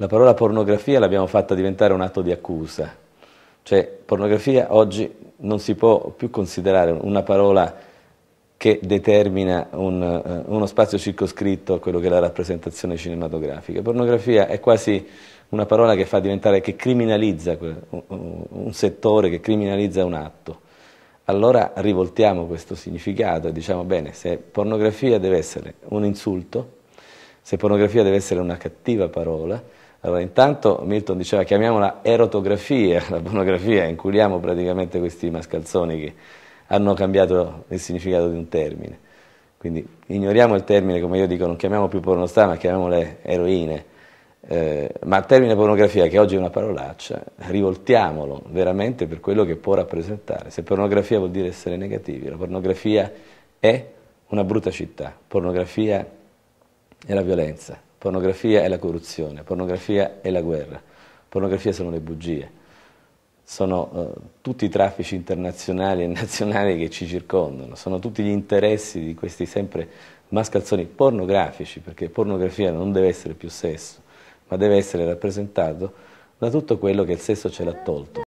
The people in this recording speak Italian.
La parola pornografia l'abbiamo fatta diventare un atto di accusa, cioè pornografia oggi non si può più considerare una parola che determina un, eh, uno spazio circoscritto a quello che è la rappresentazione cinematografica. Pornografia è quasi una parola che fa diventare, che criminalizza un settore, che criminalizza un atto. Allora rivoltiamo questo significato e diciamo bene, se pornografia deve essere un insulto, se pornografia deve essere una cattiva parola, allora, intanto Milton diceva chiamiamola erotografia, la pornografia, inculiamo praticamente questi mascalzoni che hanno cambiato il significato di un termine. Quindi ignoriamo il termine, come io dico, non chiamiamo più pornostar, ma chiamiamole eroine. Eh, ma il termine pornografia, che oggi è una parolaccia, rivoltiamolo veramente per quello che può rappresentare. Se pornografia vuol dire essere negativi, la pornografia è una brutta città, pornografia è la violenza, Pornografia è la corruzione, pornografia è la guerra, pornografia sono le bugie, sono eh, tutti i traffici internazionali e nazionali che ci circondano, sono tutti gli interessi di questi sempre mascalzoni pornografici, perché pornografia non deve essere più sesso, ma deve essere rappresentato da tutto quello che il sesso ce l'ha tolto.